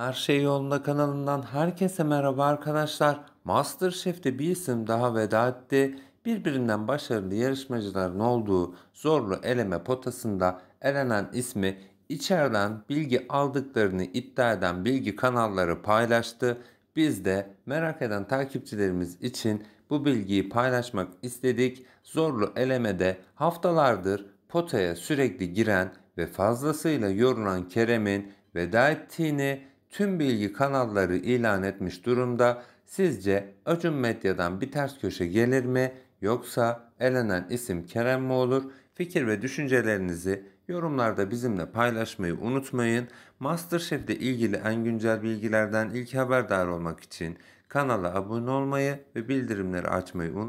Her Şey Yolunda kanalından herkese merhaba arkadaşlar. Masterchef'te bir isim daha veda etti. Birbirinden başarılı yarışmacıların olduğu zorlu eleme potasında elenen ismi içeriden bilgi aldıklarını iddia eden bilgi kanalları paylaştı. Biz de merak eden takipçilerimiz için bu bilgiyi paylaşmak istedik. Zorlu elemede haftalardır potaya sürekli giren ve fazlasıyla yorulan Kerem'in veda ettiğini tüm bilgi kanalları ilan etmiş durumda. Sizce Acun Medya'dan bir ters köşe gelir mi yoksa elenen isim Kerem mi olur? Fikir ve düşüncelerinizi yorumlarda bizimle paylaşmayı unutmayın. Masterchef ilgili en güncel bilgilerden ilk haberdar olmak için kanala abone olmayı ve bildirimleri açmayı unutmayın.